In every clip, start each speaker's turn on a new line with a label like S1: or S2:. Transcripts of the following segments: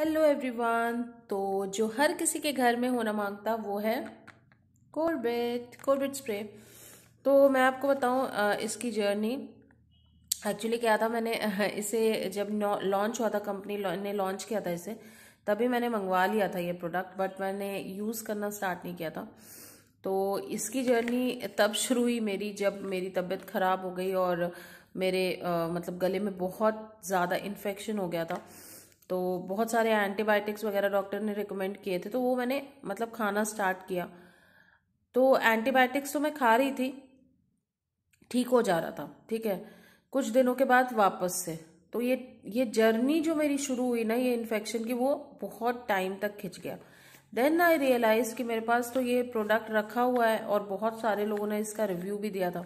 S1: hello everyone तो जो हर किसी के घर में होना मांगता वो है कोरबेट कोरबेट स्प्रे तो मैं आपको बताऊं इसकी जर्नी एक्चुअली क्या था मैंने इसे जब लॉन्च हुआ था कंपनी ने लॉन्च किया था इसे तभी मैंने मंगवा लिया था ये प्रोडक्ट बट मैंने यूज़ करना स्टार्ट नहीं किया था तो इसकी जर्नी तब शुरू हुई मेरी जब मेरी तबीयत ख़राब हो गई और मेरे आ, मतलब गले में बहुत ज़्यादा इन्फेक्शन हो गया था तो बहुत सारे एंटीबायोटिक्स वगैरह डॉक्टर ने रिकमेंड किए थे तो वो मैंने मतलब खाना स्टार्ट किया तो एंटीबायोटिक्स तो मैं खा रही थी ठीक हो जा रहा था ठीक है कुछ दिनों के बाद वापस से तो ये ये जर्नी जो मेरी शुरू हुई ना ये इन्फेक्शन की वो बहुत टाइम तक खिंच गया देन आई रियलाइज कि मेरे पास तो ये प्रोडक्ट रखा हुआ है और बहुत सारे लोगों ने इसका रिव्यू भी दिया था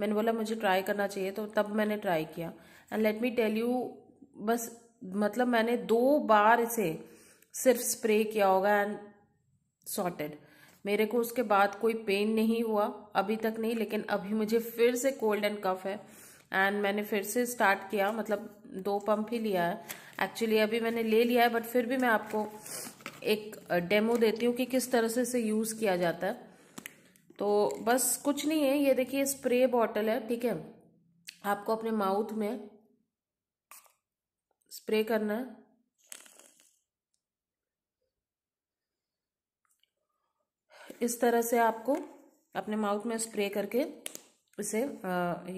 S1: मैंने बोला मुझे ट्राई करना चाहिए तो तब मैंने ट्राई किया and let me tell you बस मतलब मैंने दो बार इसे सिर्फ स्प्रे किया होगा एंड सॉर्टेड मेरे को उसके बाद कोई पेन नहीं हुआ अभी तक नहीं लेकिन अभी मुझे फिर से कोल्ड एंड कफ है एंड मैंने फिर से स्टार्ट किया मतलब दो पंप ही लिया है एक्चुअली अभी मैंने ले लिया है बट फिर भी मैं आपको एक डेमो देती हूँ कि किस तरह से इसे यूज़ किया जाता है तो बस कुछ नहीं है ये देखिए स्प्रे बॉटल है ठीक है आपको अपने माउथ में स्प्रे करना है इस तरह से आपको अपने माउथ में स्प्रे करके इसे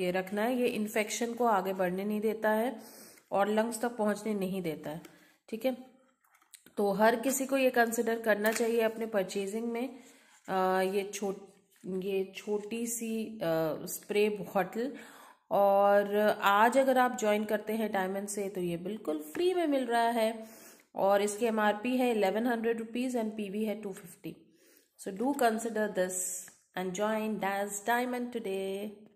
S1: ये रखना है ये इन्फेक्शन को आगे बढ़ने नहीं देता है और लंग्स तक पहुंचने नहीं देता है ठीक है तो हर किसी को ये कंसिडर करना चाहिए अपने परचेजिंग में आ, ये छोट ये छोटी सी आ, स्प्रे बॉटल और आज अगर आप ज्वाइन करते हैं डायमंड से तो ये बिल्कुल फ्री में मिल रहा है और इसके एम आर पी है eleven hundred rupees and P V है two fifty so do consider this and join Dazz Diamond today